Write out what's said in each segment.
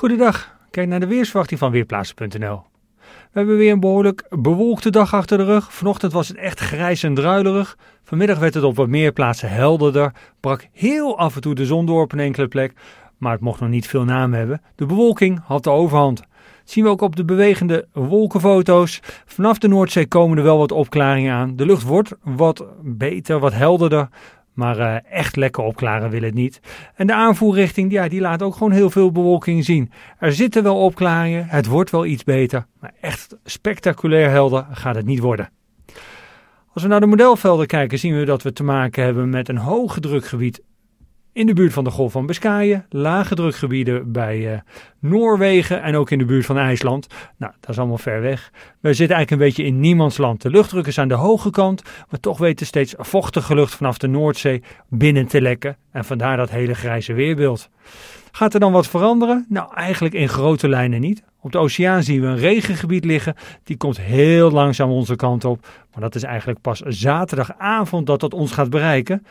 Goedendag, kijk naar de weersverwachting van Weerplaatsen.nl. We hebben weer een behoorlijk bewolkte dag achter de rug. Vanochtend was het echt grijs en druilerig. Vanmiddag werd het op wat meer plaatsen helderder. Brak heel af en toe de zon door op een enkele plek. Maar het mocht nog niet veel naam hebben. De bewolking had de overhand. Dat zien we ook op de bewegende wolkenfoto's. Vanaf de Noordzee komen er wel wat opklaringen aan. De lucht wordt wat beter, wat helderder. Maar eh, echt lekker opklaren wil het niet. En de aanvoerrichting, ja, die laat ook gewoon heel veel bewolking zien. Er zitten wel opklaringen, het wordt wel iets beter. Maar echt spectaculair helder gaat het niet worden. Als we naar de modelvelden kijken, zien we dat we te maken hebben met een hoge drukgebied in de buurt van de Golf van Biscayen, lage drukgebieden bij eh, Noorwegen en ook in de buurt van IJsland. Nou, dat is allemaal ver weg. We zitten eigenlijk een beetje in niemands land. De luchtdruk is aan de hoge kant, maar toch weten steeds vochtige lucht vanaf de Noordzee binnen te lekken. En vandaar dat hele grijze weerbeeld. Gaat er dan wat veranderen? Nou, eigenlijk in grote lijnen niet. Op de oceaan zien we een regengebied liggen. Die komt heel langzaam onze kant op. Maar dat is eigenlijk pas zaterdagavond dat dat ons gaat bereiken.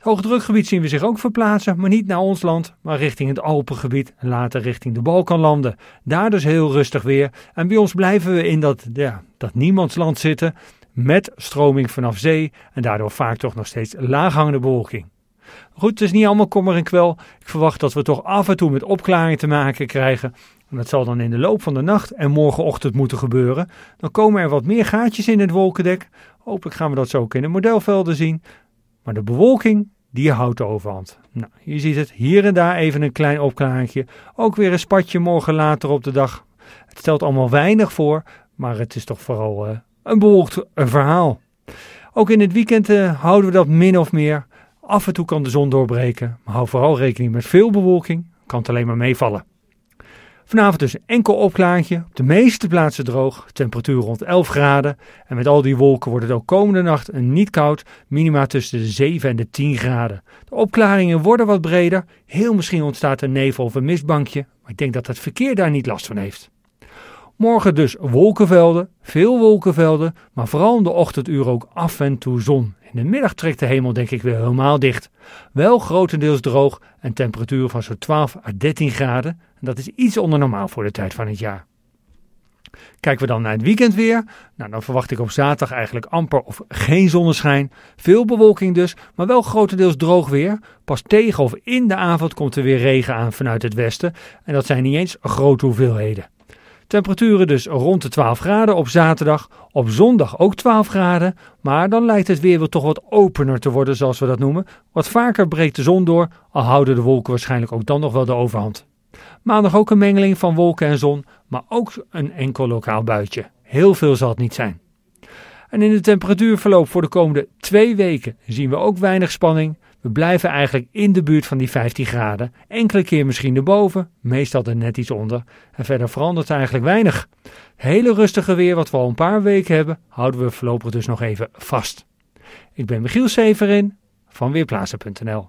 Hoogdrukgebied zien we zich ook verplaatsen, maar niet naar ons land, maar richting het Alpengebied en later richting de Balkanlanden. Daar dus heel rustig weer. En bij ons blijven we in dat, ja, dat niemandsland zitten met stroming vanaf zee en daardoor vaak toch nog steeds laaghangende bewolking. Goed, het is niet allemaal kommer en kwel. Ik verwacht dat we toch af en toe met opklaring te maken krijgen. En dat zal dan in de loop van de nacht en morgenochtend moeten gebeuren. Dan komen er wat meer gaatjes in het wolkendek. Hopelijk gaan we dat zo ook in de modelvelden zien. Maar de bewolking, die houdt de overhand. Nou, je ziet het hier en daar even een klein opklaartje. Ook weer een spatje morgen later op de dag. Het stelt allemaal weinig voor, maar het is toch vooral eh, een bewolkt een verhaal. Ook in het weekend eh, houden we dat min of meer. Af en toe kan de zon doorbreken, maar hou vooral rekening met veel bewolking. Kan het alleen maar meevallen. Vanavond dus een enkel opklaartje, op de meeste plaatsen droog, temperatuur rond 11 graden. En met al die wolken wordt het ook komende nacht een niet koud, minima tussen de 7 en de 10 graden. De opklaringen worden wat breder, heel misschien ontstaat een nevel of een mistbankje, maar ik denk dat het verkeer daar niet last van heeft. Morgen dus wolkenvelden, veel wolkenvelden, maar vooral in de ochtenduur ook af en toe zon. In de middag trekt de hemel denk ik weer helemaal dicht. Wel grotendeels droog en temperatuur van zo'n 12 à 13 graden. En dat is iets onder normaal voor de tijd van het jaar. Kijken we dan naar het weekend weer, nou, dan verwacht ik op zaterdag eigenlijk amper of geen zonneschijn. Veel bewolking dus, maar wel grotendeels droog weer. Pas tegen of in de avond komt er weer regen aan vanuit het westen. En dat zijn niet eens grote hoeveelheden. Temperaturen dus rond de 12 graden op zaterdag. Op zondag ook 12 graden. Maar dan lijkt het weer wel toch wat opener te worden, zoals we dat noemen. Wat vaker breekt de zon door, al houden de wolken waarschijnlijk ook dan nog wel de overhand. Maandag ook een mengeling van wolken en zon, maar ook een enkel lokaal buitje. Heel veel zal het niet zijn. En in de temperatuurverloop voor de komende twee weken zien we ook weinig spanning. We blijven eigenlijk in de buurt van die 15 graden. Enkele keer misschien erboven, meestal er net iets onder. En verder verandert eigenlijk weinig. hele rustige weer wat we al een paar weken hebben, houden we voorlopig dus nog even vast. Ik ben Michiel Severin van Weerplaatsen.nl